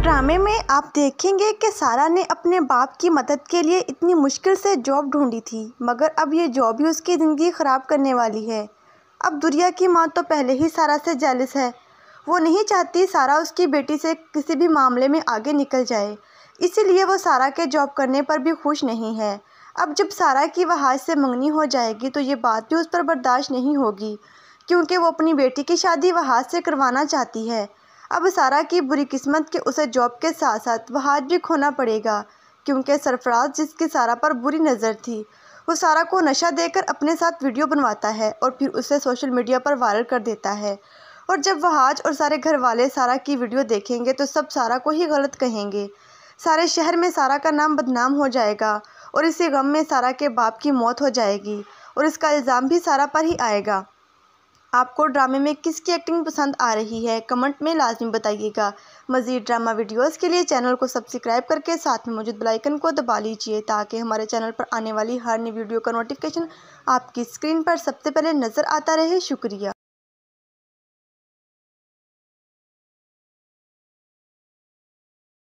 ड्रामे में आप देखेंगे कि सारा ने अपने बाप की मदद के लिए इतनी मुश्किल से जॉब ढूंढी थी मगर अब ये जॉब ही उसकी ज़िंदगी ख़राब करने वाली है अब दुनिया की माँ तो पहले ही सारा से जालिस है वो नहीं चाहती सारा उसकी बेटी से किसी भी मामले में आगे निकल जाए इसीलिए वो सारा के जॉब करने पर भी खुश नहीं है अब जब सारा की वह हाथ से मंगनी हो जाएगी तो ये बात भी उस पर बर्दाश्त नहीं होगी क्योंकि वो अपनी बेटी की शादी वहाज से करवाना चाहती है अब सारा की बुरी किस्मत के उसे जॉब के साथ साथ वह हाथ भी खोना पड़ेगा क्योंकि सरफराज जिसकी सारा पर बुरी नज़र थी वो सारा को नशा देकर अपने साथ वीडियो बनवाता है और फिर उसे सोशल मीडिया पर वायरल कर देता है और जब वहाज और सारे घर वाले सारा की वीडियो देखेंगे तो सब सारा को ही गलत कहेंगे सारे शहर में सारा का नाम बदनाम हो जाएगा और इसी गम में सारा के बाप की मौत हो जाएगी और इसका इल्ज़ाम भी सारा पर ही आएगा आपको ड्रामे में किसकी एक्टिंग पसंद आ रही है कमेंट में लाजमी बताइएगा मज़ीद ड्रामा वीडियोज़ के लिए चैनल को सब्सक्राइब करके साथ में मौजूद बेलाइकन को दबा लीजिए ताकि हमारे चैनल पर आने वाली हर नई वीडियो का नोटिफिकेशन आपकी स्क्रीन पर सबसे पहले नज़र आता रहे शुक्रिया